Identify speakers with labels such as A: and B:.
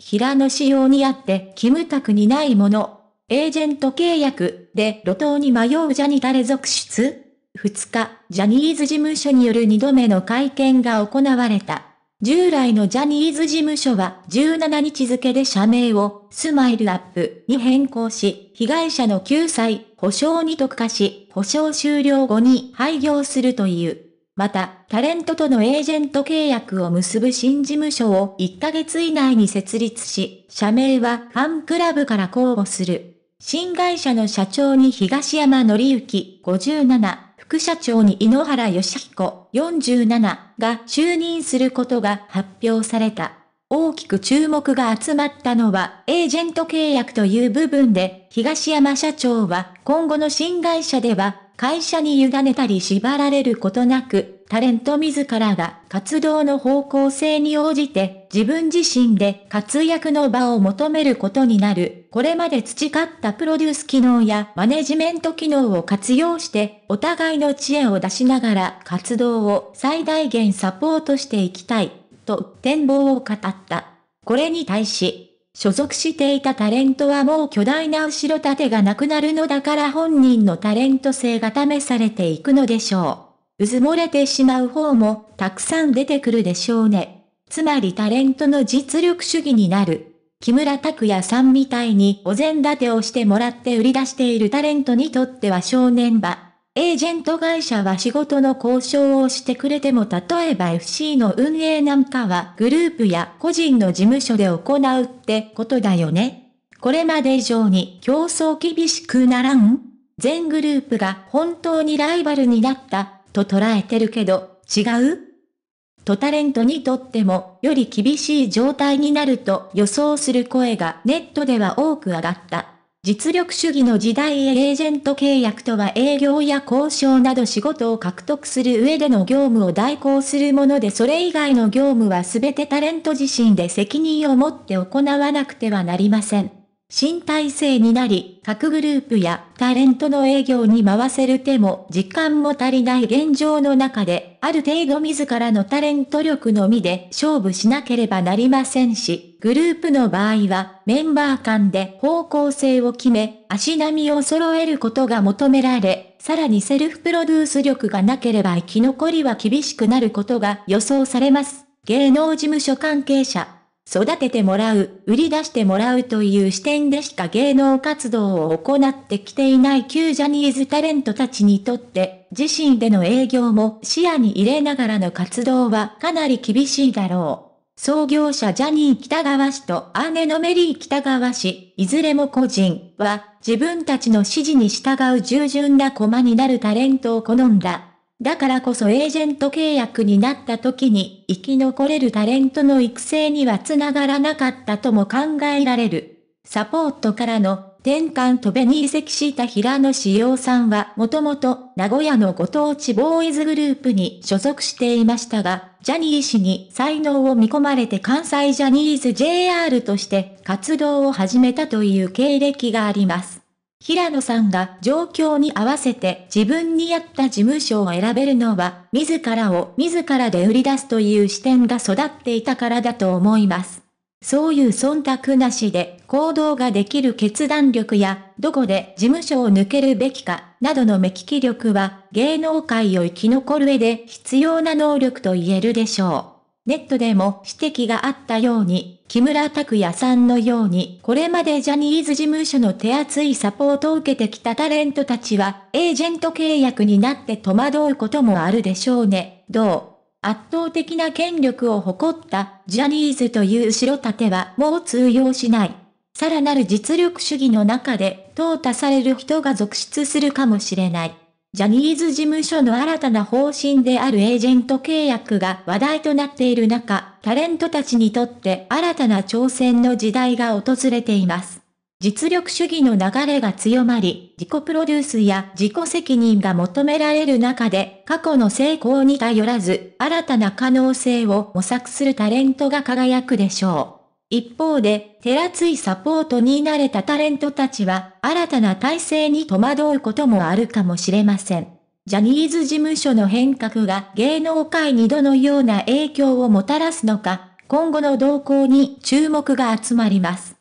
A: 平野仕様にあって、キムタクにないもの。エージェント契約で路頭に迷うジャニタレ続出 ?2 日、ジャニーズ事務所による2度目の会見が行われた。従来のジャニーズ事務所は17日付で社名をスマイルアップに変更し、被害者の救済、保障に特化し、保証終了後に廃業するという。また、タレントとのエージェント契約を結ぶ新事務所を1ヶ月以内に設立し、社名はファンクラブから公募する。新会社の社長に東山紀之57、副社長に井ノ原義彦47が就任することが発表された。大きく注目が集まったのはエージェント契約という部分で、東山社長は今後の新会社では会社に委ねたり縛られることなく、タレント自らが活動の方向性に応じて自分自身で活躍の場を求めることになる。これまで培ったプロデュース機能やマネジメント機能を活用してお互いの知恵を出しながら活動を最大限サポートしていきたいと展望を語った。これに対し所属していたタレントはもう巨大な後ろ盾がなくなるのだから本人のタレント性が試されていくのでしょう。うずもれてしまう方もたくさん出てくるでしょうね。つまりタレントの実力主義になる。木村拓哉さんみたいにお膳立てをしてもらって売り出しているタレントにとっては正念場。エージェント会社は仕事の交渉をしてくれても例えば FC の運営なんかはグループや個人の事務所で行うってことだよね。これまで以上に競争厳しくならん全グループが本当にライバルになったと捉えてるけど違うとタレントにとってもより厳しい状態になると予想する声がネットでは多く上がった。実力主義の時代へエージェント契約とは営業や交渉など仕事を獲得する上での業務を代行するものでそれ以外の業務は全てタレント自身で責任を持って行わなくてはなりません。新体制になり、各グループやタレントの営業に回せる手も時間も足りない現状の中で、ある程度自らのタレント力のみで勝負しなければなりませんし、グループの場合はメンバー間で方向性を決め、足並みを揃えることが求められ、さらにセルフプロデュース力がなければ生き残りは厳しくなることが予想されます。芸能事務所関係者育ててもらう、売り出してもらうという視点でしか芸能活動を行ってきていない旧ジャニーズタレントたちにとって、自身での営業も視野に入れながらの活動はかなり厳しいだろう。創業者ジャニー北川氏と姉のメリー北川氏、いずれも個人は自分たちの指示に従う従順な駒になるタレントを好んだ。だからこそエージェント契約になった時に生き残れるタレントの育成にはつながらなかったとも考えられる。サポートからの転換とべに移籍した平野志陽さんはもともと名古屋のご当地ボーイズグループに所属していましたが、ジャニー氏に才能を見込まれて関西ジャニーズ JR として活動を始めたという経歴があります。平野さんが状況に合わせて自分に合った事務所を選べるのは、自らを自らで売り出すという視点が育っていたからだと思います。そういう忖度なしで行動ができる決断力や、どこで事務所を抜けるべきか、などの目利き力は、芸能界を生き残る上で必要な能力と言えるでしょう。ネットでも指摘があったように、木村拓哉さんのように、これまでジャニーズ事務所の手厚いサポートを受けてきたタレントたちは、エージェント契約になって戸惑うこともあるでしょうね。どう圧倒的な権力を誇ったジャニーズという後ろ盾はもう通用しない。さらなる実力主義の中で淘汰される人が続出するかもしれない。ジャニーズ事務所の新たな方針であるエージェント契約が話題となっている中、タレントたちにとって新たな挑戦の時代が訪れています。実力主義の流れが強まり、自己プロデュースや自己責任が求められる中で、過去の成功に頼らず、新たな可能性を模索するタレントが輝くでしょう。一方で、手厚いサポートに慣れたタレントたちは、新たな体制に戸惑うこともあるかもしれません。ジャニーズ事務所の変革が芸能界にどのような影響をもたらすのか、今後の動向に注目が集まります。